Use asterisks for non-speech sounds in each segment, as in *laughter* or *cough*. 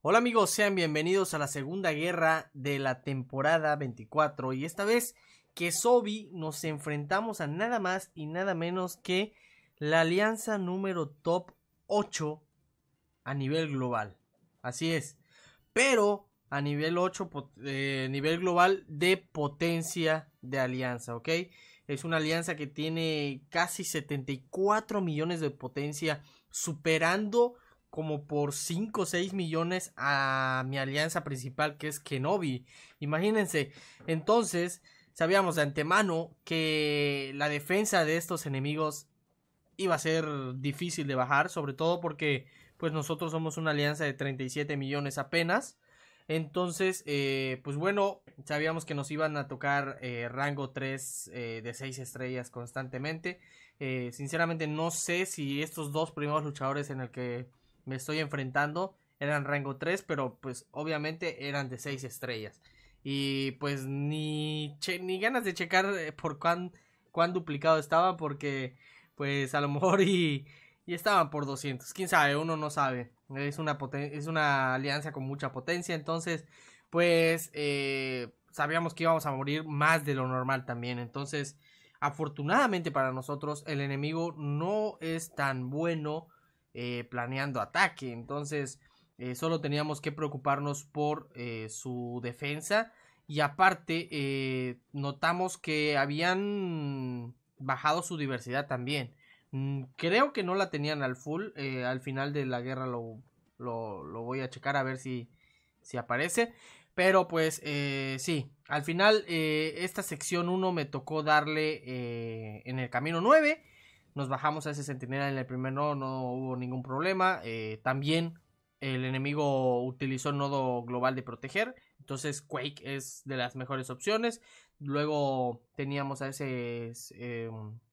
Hola amigos, sean bienvenidos a la segunda guerra de la temporada 24 y esta vez que Sobi nos enfrentamos a nada más y nada menos que la alianza número top 8 a nivel global. Así es, pero a nivel 8, eh, nivel global de potencia de alianza, ¿ok? Es una alianza que tiene casi 74 millones de potencia, superando como por 5 o 6 millones a mi alianza principal que es Kenobi. Imagínense. Entonces, sabíamos de antemano que la defensa de estos enemigos iba a ser difícil de bajar, sobre todo porque pues nosotros somos una alianza de 37 millones apenas. Entonces, eh, pues bueno, sabíamos que nos iban a tocar eh, rango 3 eh, de 6 estrellas constantemente. sinceramente no sé si estos dos primeros luchadores en el que me estoy enfrentando eran rango 3, pero pues obviamente eran de 6 estrellas. Y pues ni, ni ganas de checar eh, por cuán, cuán duplicado estaba, porque pues a lo mejor y, y estaban por 200. Quién sabe, uno no sabe. Es una, es una alianza con mucha potencia, entonces pues eh, sabíamos que íbamos a morir más de lo normal también. Entonces, afortunadamente para nosotros, el enemigo no es tan bueno eh, planeando ataque. Entonces, eh, solo teníamos que preocuparnos por eh, su defensa. Y aparte, notamos que habían bajado su diversidad también. Mm, creo que no la tenían al full. al final de la guerra lo, voy a checar a ver si, aparece. Pero pues sí, al final esta sección 1 me tocó darle en el camino 9 nos bajamos a ese centinela en el primer nodo, no hubo ningún problema. Eh, también el enemigo utilizó el nodo global de proteger. Entonces Quake es de las mejores opciones. Luego teníamos a ese eh,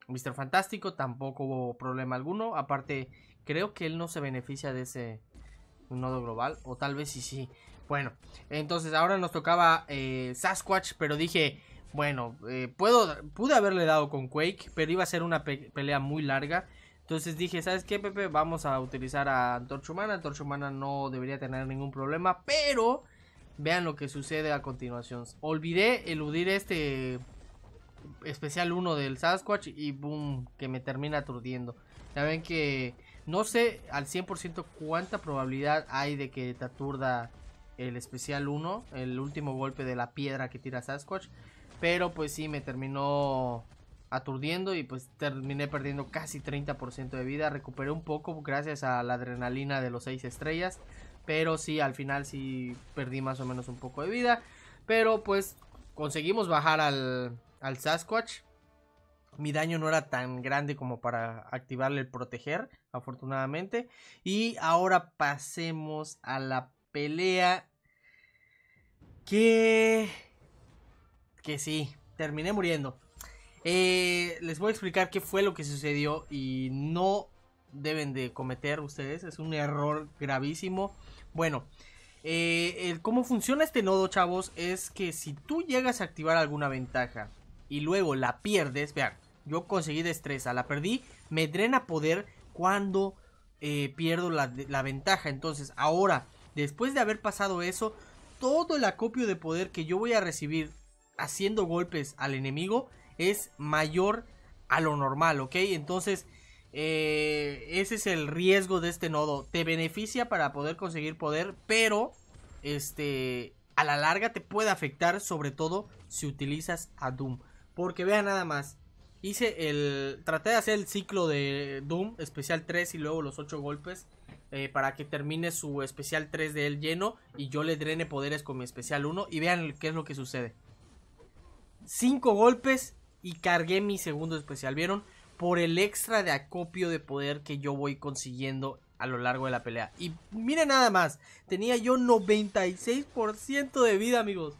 Mr. Fantástico. Tampoco hubo problema alguno. Aparte, creo que él no se beneficia de ese nodo global. O tal vez sí, sí. Bueno, entonces ahora nos tocaba eh, Sasquatch. Pero dije, bueno, eh, puedo, pude haberle dado con Quake, pero iba a ser una pelea muy larga. Entonces dije, ¿sabes qué, Pepe? Vamos a utilizar a Antorcha Humana. Antorcha Humana no debería tener ningún problema, pero vean lo que sucede a continuación. Olvidé eludir este especial 1 del Sasquatch y boom, que me termina aturdiendo. Ya ven que no sé al 100% cuánta probabilidad hay de que te aturda el especial 1, el último golpe de la piedra que tira Sasquatch. Pero pues sí, me terminó aturdiendo y pues terminé perdiendo casi 30% de vida. Recuperé un poco gracias a la adrenalina de los 6 estrellas. Pero sí, al final sí perdí más o menos un poco de vida. Pero pues conseguimos bajar al, al Sasquatch. Mi daño no era tan grande como para activarle el proteger, afortunadamente. Y ahora pasemos a la pelea que que sí, terminé muriendo. Eh, les voy a explicar qué fue lo que sucedió y no deben de cometer ustedes. Es un error gravísimo. Bueno, eh, cómo funciona este nodo, chavos, es que si tú llegas a activar alguna ventaja y luego la pierdes, vean, yo conseguí destreza, la perdí, me drena poder cuando eh, pierdo la ventaja. Entonces, ahora, después de haber pasado eso, todo el acopio de poder que yo voy a recibir haciendo golpes al enemigo es mayor a lo normal, ¿ok? Entonces, eh, ese es el riesgo de este nodo. Te beneficia para poder conseguir poder, pero este, a la larga te puede afectar, sobre todo si utilizas a Doom. Porque vean nada más, hice el... Traté de hacer el ciclo de Doom, especial 3 y luego los 8 golpes. Eh, para que termine su especial 3 de él lleno y yo le drene poderes con mi especial 1 y vean qué es lo que sucede. Cinco golpes y cargué mi segundo especial, ¿vieron? Por el extra de acopio de poder que yo voy consiguiendo a lo largo de la pelea. Y miren nada más, tenía yo 96% de vida, amigos.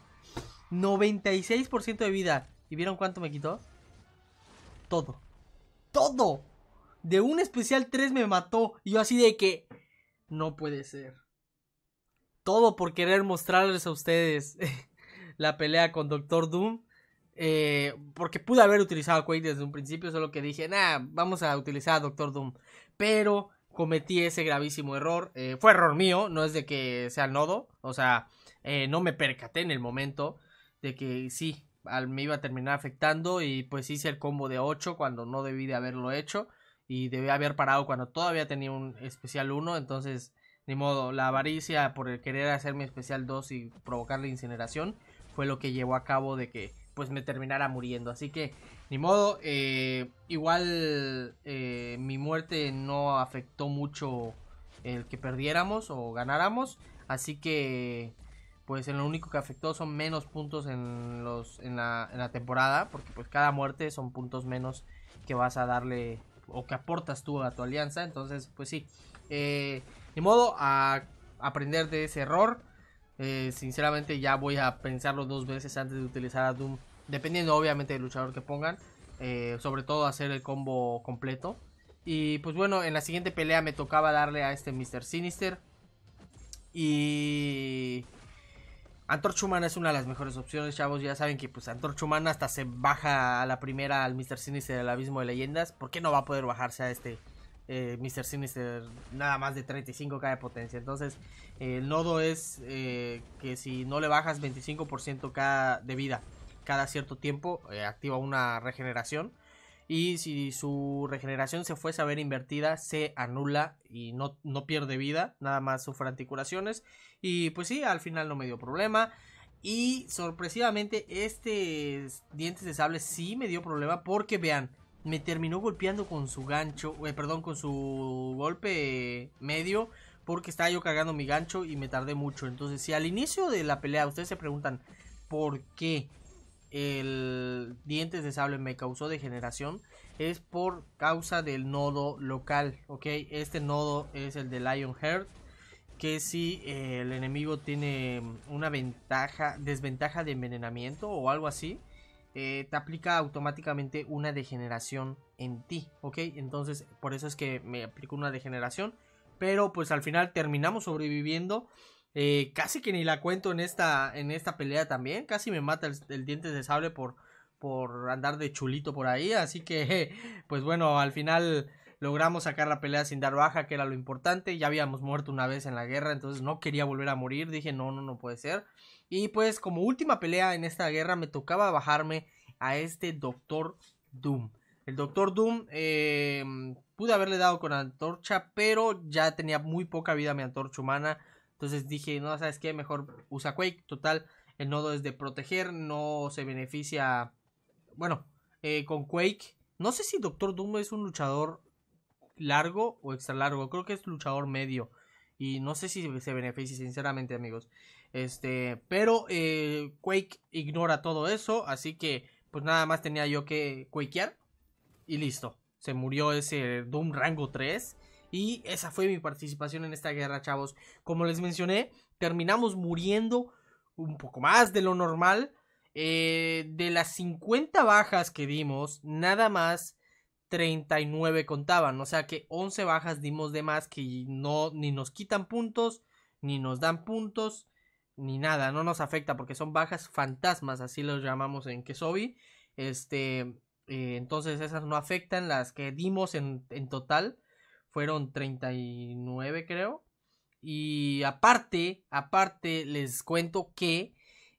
96% de vida. ¿Y vieron cuánto me quitó? Todo. Todo. De un especial 3 me mató. Y yo así de que... No puede ser. Todo por querer mostrarles a ustedes *laughs* la pelea con Doctor Doom. Eh, porque pude haber utilizado a Quake desde un principio, solo que dije, nah, vamos a utilizar a Doctor Doom. Pero cometí ese gravísimo error. Eh, fue error mío, no es de que sea el nodo. O sea, eh, no me percaté en el momento de que sí, me iba a terminar afectando. Y pues hice el combo de 8 cuando no debí de haberlo hecho. Y debí haber parado cuando todavía tenía un especial 1. Entonces, ni modo, la avaricia por el querer hacer mi especial 2 y provocar la incineración fue lo que llevó a cabo de que pues me terminara muriendo. Así que, ni modo, eh, igual eh, mi muerte no afectó mucho el que perdiéramos o ganáramos. Así que, pues en lo único que afectó son menos puntos en, los, en, la, en la temporada, porque pues cada muerte son puntos menos que vas a darle o que aportas tú a tu alianza. Entonces, pues sí, eh, ni modo a aprender de ese error. Eh, sinceramente ya voy a pensarlo dos veces antes de utilizar a Doom. Dependiendo obviamente del luchador que pongan. Eh, sobre todo hacer el combo completo. Y pues bueno, en la siguiente pelea me tocaba darle a este Mr. Sinister. Y... Antorchumana es una de las mejores opciones, chavos. Ya saben que pues Antorchumana hasta se baja a la primera al Mr. Sinister del Abismo de Leyendas. ¿Por qué no va a poder bajarse a este eh, Mr. Sinister nada más de 35k de potencia. Entonces, eh, el nodo es eh, que si no le bajas 25% cada, de vida cada cierto tiempo, activa una regeneración. Y si su regeneración se fuese a ver invertida, se anula y no, no pierde vida, nada más sufre anticuraciones. Y pues sí, al final no me dio problema. Y sorpresivamente, este dientes de sable sí me dio problema porque vean, me terminó golpeando con su gancho, eh, perdón, con su golpe medio, porque estaba yo cargando mi gancho y me tardé mucho. Entonces, si al inicio de la pelea ustedes se preguntan por qué el dientes de sable me causó degeneración, es por causa del nodo local, ¿ok? Este nodo es el de Heart, que si eh, el enemigo tiene una ventaja, desventaja de envenenamiento o algo así, eh, te aplica automáticamente una degeneración en ti, ¿ok? Entonces, por eso es que me aplicó una degeneración. Pero pues al final terminamos sobreviviendo. Eh, casi que ni la cuento en esta, en esta pelea también. Casi me mata el, el diente de sable por, por andar de chulito por ahí. Así que, *laughs* pues bueno, al final logramos sacar la pelea sin dar baja, que era lo importante, ya habíamos muerto una vez en la guerra, entonces no quería volver a morir, dije no, no, no puede ser. Y pues como última pelea en esta guerra me tocaba bajarme a este Doctor Doom. El Doctor Doom em, pude haberle dado con antorcha, pero ya tenía muy poca vida mi antorcha humana. Entonces dije, no, ¿sabes qué? Mejor usa Quake. Total, el nodo es de proteger, no se beneficia... Bueno, eh, con Quake. No sé si Doctor Doom es un luchador largo o extra largo. Creo que es luchador medio. Y no sé si se beneficia sinceramente, amigos. Este, pero eh, Quake ignora todo eso, así que pues nada más tenía yo que quakear y listo. Se murió ese Doom Rango 3 y esa fue mi participación en esta guerra, chavos. Como les mencioné, terminamos muriendo un poco más de lo normal. Eh, de las 50 bajas que dimos, nada más 39 contaban. O sea que 11 bajas dimos de más que no, ni nos quitan puntos, ni nos dan puntos, ni nada. No nos afecta porque son bajas fantasmas, así los llamamos en Kesobi. Este, eh, entonces esas no afectan. Las que dimos en, en total fueron 39 creo. Y aparte, aparte les cuento que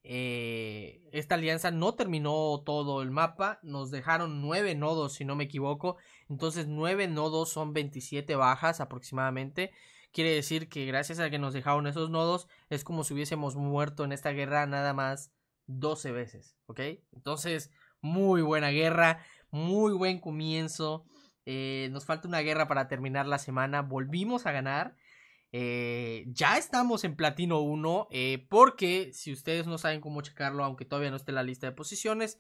eh, esta alianza no terminó todo el mapa, nos dejaron nueve nodos si no me equivoco, entonces nueve nodos son 27 bajas aproximadamente, quiere decir que gracias a que nos dejaron esos nodos es como si hubiésemos muerto en esta guerra nada más 12 veces, ¿ok? Entonces, muy buena guerra, muy buen comienzo, eh, nos falta una guerra para terminar la semana, volvimos a ganar, eh, ya estamos en platino 1 eh, porque si ustedes no saben cómo checarlo, aunque todavía no esté en la lista de posiciones,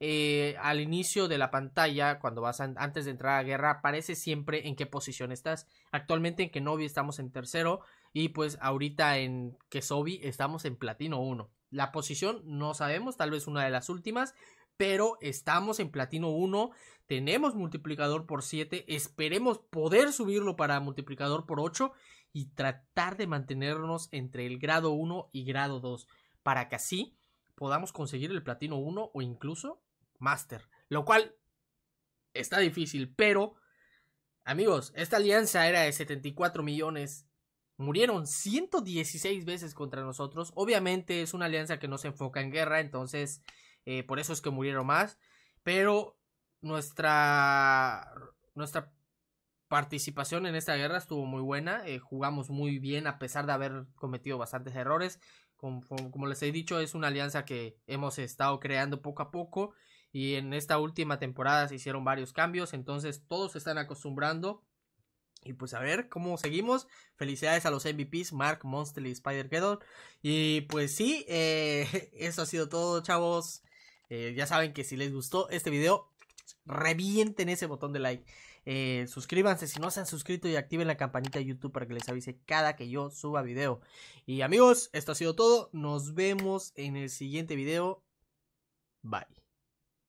eh, al inicio de la pantalla, cuando vas antes de entrar a guerra, aparece siempre en qué posición estás. Actualmente en Kenobi estamos en tercero y pues ahorita en Kesobi estamos en platino 1. La posición no sabemos, tal vez una de las últimas, pero estamos en platino 1, tenemos multiplicador por 7, esperemos poder subirlo para multiplicador por 8 y tratar de mantenernos entre el grado 1 y grado 2 para que así podamos conseguir el platino 1 o incluso máster. lo cual está difícil, pero amigos, esta alianza era de 74 millones Murieron 116 veces contra nosotros. Obviamente es una alianza que no se enfoca en guerra, entonces eh, por eso es que murieron más. Pero nuestra, nuestra participación en esta guerra estuvo muy buena, eh, jugamos muy bien a pesar de haber cometido bastantes errores. Como, les he dicho, es una alianza que hemos estado creando poco a poco y en esta última temporada se hicieron varios cambios, entonces todos se están acostumbrando. Y pues a ver cómo seguimos. Felicidades a los MVPs, Mark, Monster y Spider Y pues sí, eh, *laughs* eso ha sido todo, chavos. Eh, ya saben que si les gustó este video, revienten ese botón de like. Eh, suscríbanse si no se han suscrito y activen la campanita de YouTube para que les avise cada que yo suba video. Y amigos, esto ha sido todo. Nos vemos en el siguiente video. Bye.